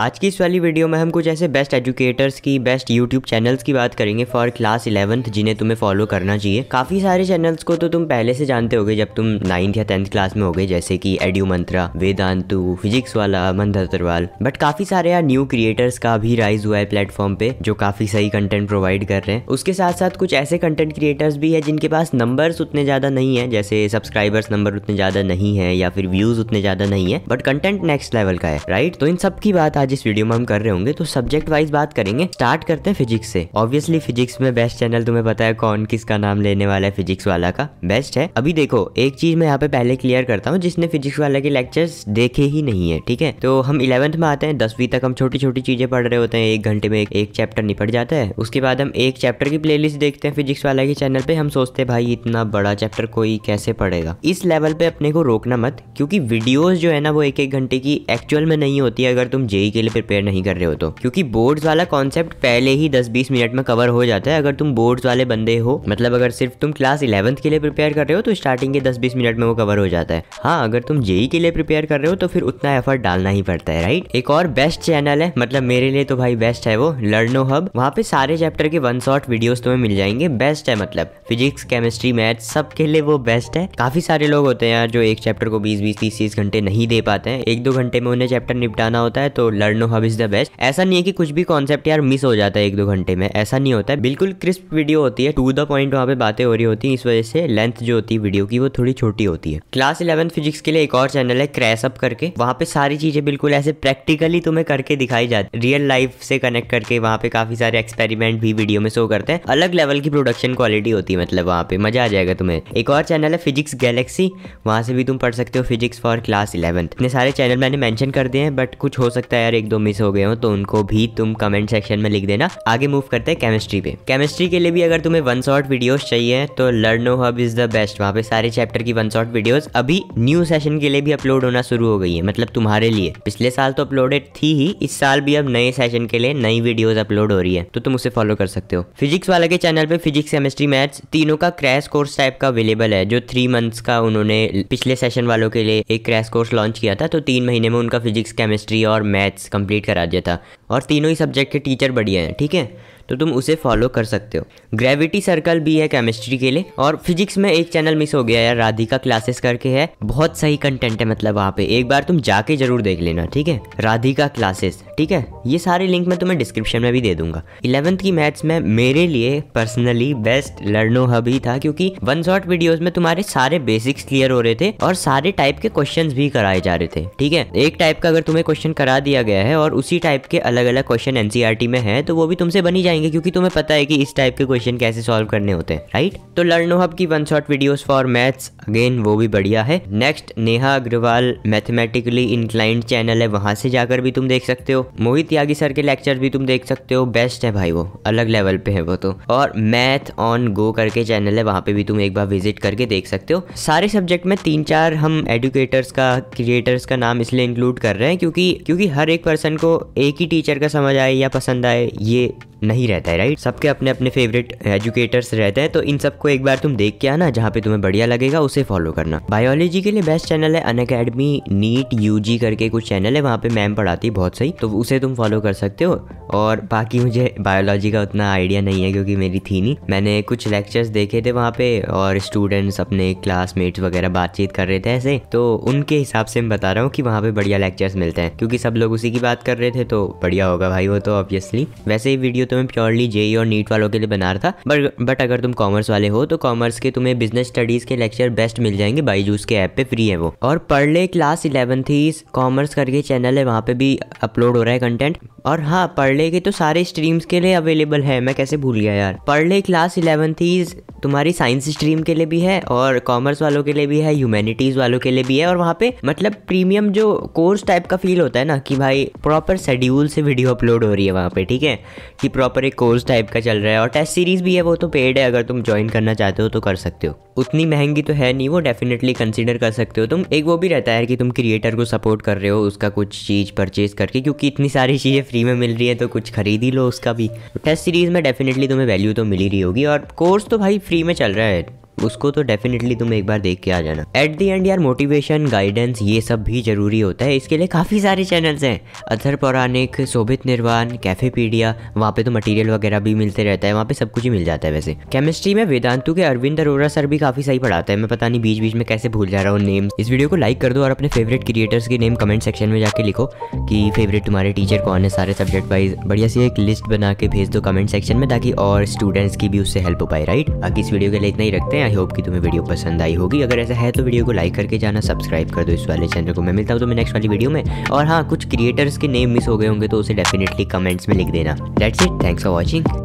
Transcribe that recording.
आज की इस वाली वीडियो में हम कुछ ऐसे बेस्ट एजुकेटर्स की बेस्ट यूट्यूब चैनल्स की बात करेंगे फॉर क्लास इलेवंथ जिन्हें तुम्हें फॉलो करना चाहिए काफ़ी सारे चैनल्स को तो तुम पहले से जानते होगे जब तुम नाइन्थ या टेंथ क्लास में होगे जैसे कि एडियो मंत्रा वेदांतु फिजिक्स वाला मंद अतरवाल बट काफ़ी सारे यार न्यू क्रिएटर्स का भी राइज हुआ है प्लेटफॉर्म पे जो काफ़ी सही कंटेंट प्रोवाइड कर रहे हैं उसके साथ साथ कुछ ऐसे कंटेंट क्रिएटर्स भी है जिनके पास नंबर उतने ज़्यादा नहीं है जैसे सब्सक्राइबर्स नंबर उतने ज़्यादा नहीं है या फिर व्यूज़ उतने ज़्यादा नहीं है बट कंटेंट नेक्स्ट लेवल का है राइट तो इन सब की बात आज इस वीडियो में हम कर रहे होंगे तो सब्जेक्ट वाइज बात करेंगे स्टार्ट करते हैं फिजिक्स से ऑब्वियसली फिजिक्स में बेस्ट चैनल तुम्हें पता है कौन किसका नाम लेने वाला है फिजिक्स वाला का बेस्ट है अभी देखो एक चीज मैं यहाँ पे पहले क्लियर करता हूँ जिसने फिजिक्स वाले के लेक्चर देखे ही नहीं है ठीक है तो हम इलेवंथ में आते हैं दसवीं तक हम छोटी छोटी चीजें पढ़ रहे होते हैं एक घंटे में एक चैप्टर निपट जाता है उसके बाद हम एक चैप्टर की प्ले देखते हैं फिजिक्स वाला के चैनल पे हम सोचते हैं भाई इतना बड़ा चैप्टर कोई कैसे पढ़ेगा इस लेवल पे अपने को रोकना मत क्योंकि वीडियोस जो है ना वो एक एक घंटे की एक्चुअल में नहीं होती अगर तुम जेई के लिए प्रिपेयर नहीं कर रहे हो तो क्योंकि बोर्ड्स वाला कॉन्सेप्ट पहले ही 10-20 मिनट में कवर हो जाता है अगर तुम बोर्ड्स वाले बंदे हो मतलब अगर सिर्फ तुम क्लास इलेवंथ के लिए प्रिपेयर कर रहे हो तो स्टार्टिंग के दस बीस मिनट में वो कवर हो जाता है हाँ अगर तुम जेई के लिए प्रिपेयर कर रहे हो तो फिर उतना एफर्ट डालना ही पड़ता है राइट एक और बेस्ट चैनल है मतलब मेरे लिए तो भाई बेस्ट है वो लर्नो हब वहाँ पे सारे चैप्टर के वन शॉट वीडियोस तुम्हें मिल जाएंगे बेस्ट है मतलब फिजिक्स केमिस्ट्री मैथ सब के लिए वो बेस्ट है काफी सारे लोग होते हैं यार जो एक चैप्टर को बीस बीस तीस तीस घंटे नहीं दे पाते हैं एक दो घंटे में उन्हें चैप्टर निपटाना होता है तो Learn Hub is the best ऐसा नहीं है कि कुछ भी कॉन्सेप्ट यार मिस हो जाता है एक दो घंटे में ऐसा नहीं होता है बिल्कुल क्रिस्प वीडियो होती है टू द पॉइंट वहाँ पे बातें हो रही होती है इस वजह से लेंथ जो होती है वीडियो की वो थोड़ी छोटी होती है क्लास इलेवन फिजिक्स के लिए एक और चैनल है क्रैसअप करके वहाँ पे सारी चीजें बिल्कुल ऐसे प्रैक्टिकली तुम्हें करके दिखाई जाती रियल लाइफ से कनेक्ट करके वहाँ पे काफी सारे एक्सपेरिमेंट भी वीडियो में शो करते हैं अलग लेवल की प्रोडक्शन क्वालिटी होती है मतलब वहाँ पे मजा आ जाएगा तुम्हें एक और चैनल है फिजिक्स गैलेक्सी वहाँ से भी तुम पढ़ सकते हो फिजिक्स फॉर क्लास इलेवन इतने सारे चैनल मैंने मैंशन कर दिए हैं बट कुछ हो सकता है अगर एक दो मिस हो गए हो तो उनको भी तुम कमेंट सेक्शन में लिख देना आगे मूव करते हैं केमिस्ट्री पे केमिस्ट्री के लिए भी अगर तुम्हें वन शॉर्ट वीडियोस चाहिए तो Learnohub is the best वहाँ पे सारे चैप्टर की वन शॉर्ट वीडियोस अभी न्यू सेशन के लिए भी अपलोड होना शुरू हो गई है मतलब तुम्हारे लिए पिछले साल तो अपलोडेड थी ही इस साल भी अब नए सेशन के लिए नई वीडियोज अपलोड हो रही है तो तुम उसे फॉलो कर सकते हो फिजिक्स वाले के चैनल पे फिजिक्स केमिस्ट्री मैथ्स तीनों का क्रैश कोर्स टाइप का अवेलेबल है जो थ्री मंथ्स का उन्होंने पिछले सेशन वालों के लिए एक क्रैश कोर्स लॉन्च किया था तो तीन महीने में उनका फिजिक्स केमिस्ट्री और मैथ्स कंप्लीट करा दिया था और तीनों ही सब्जेक्ट के टीचर बढ़िया हैं ठीक है तो तुम उसे फॉलो कर सकते हो ग्रेविटी सर्कल भी है केमिस्ट्री के लिए और फिजिक्स में एक चैनल मिस हो गया यार राधिका क्लासेस करके है बहुत सही कंटेंट है मतलब वहाँ पे एक बार तुम जाके जरूर देख लेना ठीक है राधिका क्लासेस ठीक है ये सारे लिंक मैं तुम्हें डिस्क्रिप्शन में भी दे दूंगा इलेवंथ की मैथ्स में मेरे लिए पर्सनली बेस्ट लर्नो हब ही था क्योंकि वन शॉट वीडियोज में तुम्हारे सारे बेसिक्स क्लियर हो रहे थे और सारे टाइप के क्वेश्चन भी कराए जा रहे थे ठीक है एक टाइप का अगर तुम्हें क्वेश्चन करा दिया गया है और उसी टाइप के अलग अलग क्वेश्चन एनसीआर में है तो वो भी तुमसे बनी जाएंगे करेंगे क्योंकि तुम्हें पता है कि इस टाइप के क्वेश्चन कैसे सॉल्व करने होते हैं राइट तो लर्नो हब की one shot videos for maths again वो भी बढ़िया है next Neha Agrawal mathematically inclined channel है वहां से जाकर भी तुम देख सकते हो मोहित यागी सर के लेक्चर भी तुम देख सकते हो बेस्ट है भाई वो अलग लेवल पे है वो तो और मैथ ऑन गो करके चैनल है वहां पे भी तुम एक बार विजिट करके देख सकते हो सारे सब्जेक्ट में तीन चार हम एडुकेटर्स का क्रिएटर्स का नाम इसलिए इंक्लूड कर रहे हैं क्योंकि क्योंकि हर एक पर्सन को एक ही टीचर का समझ आए या पसंद आए ये नहीं रहता है राइट सबके अपने अपने फेवरेट एजुकेटर्स रहते हैं तो इन सबको एक बार तुम देख के आना जहाँ पे तुम्हें बढ़िया लगेगा उसे फॉलो करना बायोलॉजी के लिए बेस्ट चैनल है अन अकेडमी नीट जी करके कुछ चैनल है वहाँ पे मैम पढ़ाती है बहुत सही तो उसे तुम फॉलो कर सकते हो और बाकी मुझे बायोलॉजी का उतना आइडिया नहीं है क्योंकि मेरी थी नहीं मैंने कुछ लेक्चर्स देखे थे वहाँ पे और स्टूडेंट्स अपने क्लासमेट्स वगैरह बातचीत कर रहे थे ऐसे तो उनके हिसाब से मैं बता रहा हूँ कि वहाँ पे बढ़िया लेक्चर्स मिलते हैं क्योंकि सब लोग उसी की बात कर रहे थे तो बढ़िया होगा भाई वो तो ऑब्वियसली वैसे ही वीडियो तो मैं प्योरली जेई e और नीट वालों के लिए बना रहा था बट बट अगर तुम कॉमर्स वाले हो तो कॉमर्स के तुम्हें बिजनेस स्टडीज के लेक्चर बेस्ट मिल जाएंगे बाईजूस के ऐप पे फ्री है वो और पढ़ ले क्लास इलेवन थी कॉमर्स करके चैनल है वहाँ पे भी अपलोड हो रहा है कंटेंट और हाँ पढ़ ले के तो सारे स्ट्रीम्स के लिए अवेलेबल है मैं कैसे भूल गया यार पढ़ ले क्लास इलेवन थी तुम्हारी साइंस स्ट्रीम के लिए भी है और कॉमर्स वालों के लिए भी है ह्यूमैनिटीज़ वालों के लिए भी है और वहाँ पे मतलब प्रीमियम जो कोर्स टाइप का फील होता है ना कि भाई प्रॉपर शेड्यूल से वीडियो अपलोड हो रही है वहाँ पे ठीक है कि प्रॉपर प्रॉपर एक कोर्स टाइप का चल रहा है और टेस्ट सीरीज़ भी है वो तो पेड है अगर तुम ज्वाइन करना चाहते हो तो कर सकते हो उतनी महंगी तो है नहीं वो डेफिनेटली कंसिडर कर सकते हो तुम एक वो भी रहता है कि तुम क्रिएटर को सपोर्ट कर रहे हो उसका कुछ चीज़ परचेज करके क्योंकि इतनी सारी चीज़ें फ्री में मिल रही है तो कुछ खरीद ही लो उसका भी टेस्ट तो सीरीज़ में डेफिनेटली तुम्हें वैल्यू तो मिल ही रही होगी और कोर्स तो भाई फ्री में चल रहा है उसको तो डेफिनेटली तुम एक बार देख के आ जाना एट दी एंड यार मोटिवेशन गाइडेंस ये सब भी जरूरी होता है इसके लिए काफ़ी सारे चैनल्स हैं अथर पौराणिक शोभित निर्वाण कैफे पीडिया वहाँ पे तो मटेरियल वगैरह भी मिलते रहता है वहाँ पे सब कुछ ही मिल जाता है वैसे केमिस्ट्री में वेदांतु के अरविंद अरोरा सर भी काफ़ी सही पढ़ाता है मैं पता नहीं बीच बीच में कैसे भूल जा रहा हूँ नेम इस वीडियो को लाइक कर दो और अपने फेवरेट क्रिएटर्स के नेम कमेंट सेक्शन में जाके लिखो कि फेवरेट तुम्हारे टीचर कौन है सारे सब्जेक्ट वाइज बढ़िया से एक लिस्ट बना के भेज दो कमेंट सेक्शन में ताकि और स्टूडेंट्स की भी उससे हेल्प हो पाए राइट बाकी इस वीडियो के लिए इतना ही रखते हैं हैं आई होप कि तुम्हें वीडियो पसंद आई होगी अगर ऐसा है तो वीडियो को लाइक करके जाना सब्सक्राइब कर दो इस वाले चैनल को मैं मिलता हूँ तुम्हें नेक्स्ट वाली वीडियो में और हाँ कुछ क्रिएटर्स के नेम मिस हो गए होंगे तो उसे डेफिनेटली कमेंट्स में लिख देना that's it thanks for watching